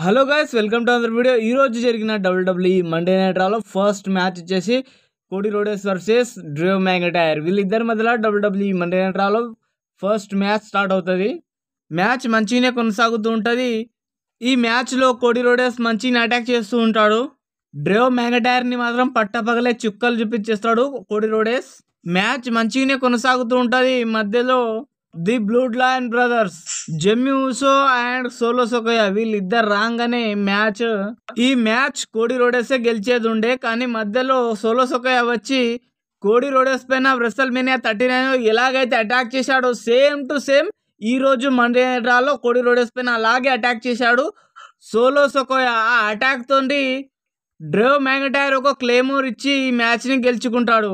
hello guys welcome to another video ఈ రోజు జరిగిన డబ్ల్యూడబ్ల్యూఈ మండే నైట్ రాలో ఫస్ట్ మ్యాచ్ వచ్చేసి Cody Rhodes versus Drew McIntyre వీళ్ళిద్దరి మధ్యలో డబ్ల్యూడబ్ల్యూఈ మండే నైట్ రాలో ఫస్ట్ మ్యాచ్ స్టార్ట్ అవుతుంది మ్యాచ్ మంచిగానే కొనసాగుతూ ఉంటుంది ఈ మ్యాచ్లో కోడి రోడెస్ మంచిగా అటాక్ చేస్తూ ఉంటాడు డ్రేవ్ మ్యాంగటైర్ని మాత్రం పట్టపగలే చుక్కలు చూపించేస్తాడు కోడి రోడెస్ మ్యాచ్ మంచిగానే కొనసాగుతూ ఉంటుంది మధ్యలో the Bloodline brothers Jimmy Uso and Solo వీళ్ళు వీళ్ళిద్దరు రాగానే మ్యాచ్ ఈ మ్యాచ్ కోడి రోడేసే గెలిచేది ఉండే కానీ మధ్యలో సోలో సోకయ వచ్చి కోడి రోడేస్ పైన బ్రెస్సల్ మీనియా థర్టీ నైన్ ఎలాగైతే అటాక్ చేశాడో సేమ్ టు సేమ్ ఈ రోజు మండ్రాలో కోడి రోడేస్ పైన అలాగే అటాక్ చేశాడు సోలో సొకోయా ఆ అటాక్ తోటి డ్రేవ్ మ్యాంగటైర్ ఒక క్లేమోర్ ఇచ్చి ఈ మ్యాచ్ని గెలుచుకుంటాడు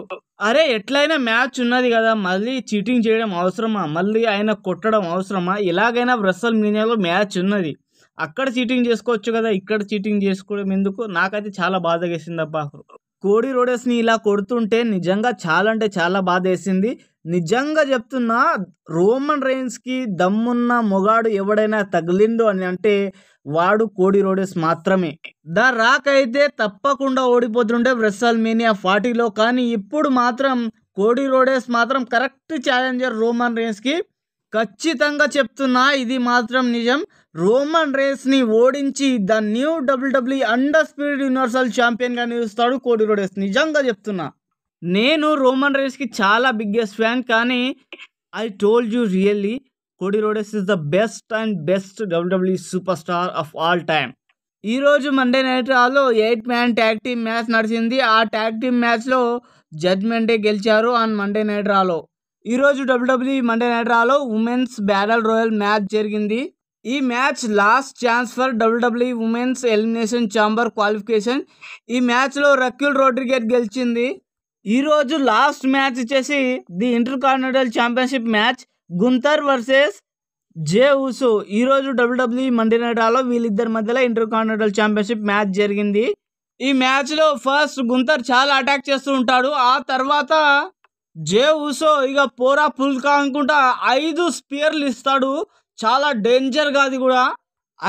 అరే ఎట్లయినా మ్యాచ్ ఉన్నది కదా మళ్ళీ చీటింగ్ చేయడం అవసరమా మళ్ళీ ఆయన కొట్టడం అవసరమా ఎలాగైనా బ్రస్సల్ మీనియాలో మ్యాచ్ ఉన్నది అక్కడ చీటింగ్ చేసుకోవచ్చు కదా ఇక్కడ చీటింగ్ చేసుకోవడం ఎందుకు నాకైతే చాలా బాధ వేసింది అబ్బా కోడి రోడర్స్ని ఇలా కొడుతుంటే నిజంగా చాలా అంటే చాలా బాధ వేసింది నిజంగా చెప్తున్నా రోమన్ రైన్స్కి దమ్మున్న మొగాడు ఎవడైనా తగిలిండు అని అంటే వాడు కోడి రోడెస్ మాత్రమే ద రాక్ అయితే తప్పకుండా ఓడిపోతుండే వ్రెస్సల్ మీనియా ఫార్టీలో కానీ ఇప్పుడు మాత్రం కోడి రోడెస్ మాత్రం కరెక్ట్ ఛాలెంజర్ రోమన్ రేస్కి ఖచ్చితంగా చెప్తున్నా ఇది మాత్రం నిజం రోమన్ రేస్ని ఓడించి the new WWE undisputed universal ఛాంపియన్గా నిలుస్తాడు కోడి రోడెస్ నిజంగా చెప్తున్నా నేను రోమన్ రేస్కి చాలా బిగ్గెస్ట్ ఫ్యాన్ కానీ I told you really Cody Rhodes is the best and best WWE superstar of all time ఈ రోజు మండే నైట్ రాలో eight man tag team match నడిచింది ఆ ట్యాగ్ టీమ్ మ్యాచ్లో జడ్జ్మెంటే గెలిచారు అండ్ మండే నైట్ రాలో ఈరోజు డబ్ల్యూడబ్ల్యూ మండే నైట్ రాలో ఉమెన్స్ బ్యారల్ రాయల్ మ్యాచ్ జరిగింది ఈ match last chance for WWE women's elimination chamber qualification ఈ మ్యాచ్లో రక్యుల్ రోడ్రిగేట్ గెలిచింది ఈరోజు లాస్ట్ మ్యాచ్ వచ్చేసి the intercontinental championship match Gunther versus Jey Uso ఈరోజు డబ్ల్యూడబ్ల్యూఈ మండే నైట్ వీళ్ళిద్దరి మధ్యలో ఇంటర్ కాంటినెంటల్ ఛాంపియన్షిప్ మ్యాచ్ జరిగింది ఈ మ్యాచ్లో ఫస్ట్ గుంతర్ చాలా అటాక్ చేస్తూ ఉంటాడు ఆ తర్వాత జే ఉసో ఇక పోరా పుల్కా అనుకుంటా ఐదు స్పియర్లు ఇస్తాడు చాలా డేంజర్గా అది కూడా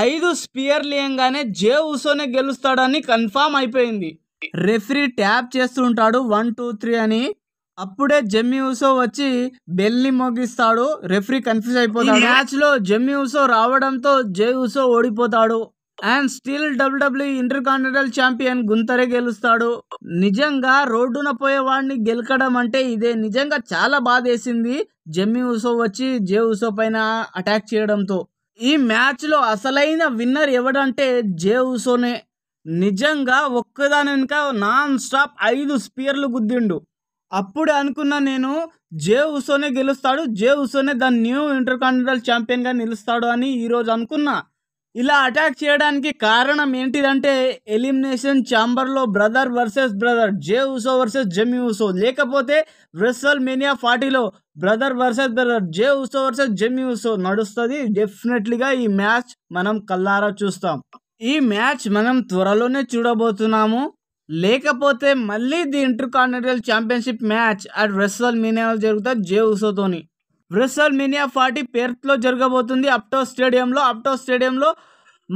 ఐదు స్పియర్లు ఏంగానే జే ఉసోనే గెలుస్తాడని కన్ఫామ్ అయిపోయింది రెఫరీ ట్యాప్ చేస్తూ ఉంటాడు వన్ టూ త్రీ అని అప్పుడే జెమ్మి ఉసో వచ్చి ని మోగిస్తాడు రెఫరీ కన్ఫ్యూజ్ అయిపోతాడు మ్యాచ్ లో జెమ్మి ఊసో రావడంతో జే ఉసో ఓడిపోతాడు and still WWE intercontinental champion గుంతరే గెలుస్తాడు నిజంగా రోడ్డున పోయేవాడిని గెలకడం అంటే ఇదే నిజంగా చాలా బాధేసింది జమ్మి ఉసో వచ్చి జే ఉసో పైన అటాక్ చేయడంతో ఈ మ్యాచ్లో అసలైన విన్నర్ ఎవడంటే జే ఉసోనే నిజంగా ఒక్కదాని వెనుక నాన్ స్టాప్ ఐదు స్పియర్లు గుద్దిండు అప్పుడు అనుకున్నా నేను జే ఉసోనే గెలుస్తాడు జే ఉసోనే ద న్యూ ఇంటర్కాంటినెంటల్ ఛాంపియన్గా నిలుస్తాడు అని ఈరోజు అనుకున్నా ఇలా అటాక్ చేయడానికి కారణం ఏంటిదంటే ఎలిమినేషన్ ఛాంబర్లో brother versus brother Jey Uso versus Jimmy Uso లేకపోతే వెస్సల్ మేనియా ఫార్టీలో brother versus brother Jey Uso versus Jimmy Uso నడుస్తుంది డెఫినెట్లీగా ఈ మ్యాచ్ మనం కల్లారా చూస్తాం ఈ మ్యాచ్ మనం త్వరలోనే చూడబోతున్నాము లేకపోతే మళ్ళీ the intercontinental championship match at రెస్సల్ మీనియాలో జరుగుతుంది జే ఉసోతోని రెస్సల్ మీనియా ఫార్టీ పెర్త్లో జరగబోతుంది అప్టో స్టేడియంలో అప్టో స్టేడియంలో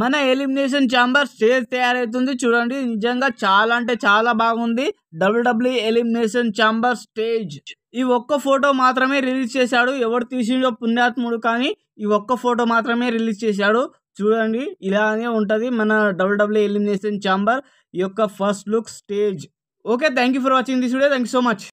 మన ఎలిమినేషన్ ఛాంబర్ స్టేజ్ తయారవుతుంది చూడండి నిజంగా చాలా అంటే చాలా బాగుంది డబ్ల్యూడబ్ల్యూ ఎలిమినేషన్ ఛాంబర్ స్టేజ్ ఈ ఒక్క ఫోటో మాత్రమే రిలీజ్ చేశాడు ఎవరు తీసిండో పుణ్యాత్ముడు కానీ ఈ ఒక్క ఫోటో మాత్రమే రిలీజ్ చేశాడు చూడండి ఇలానే ఉంటుంది మన డబ్ల్యూడబ్ల్యూ ఎలిమినేషన్ ఛాంబర్ యొక్క first look stage okay thank you for watching this video thank you so much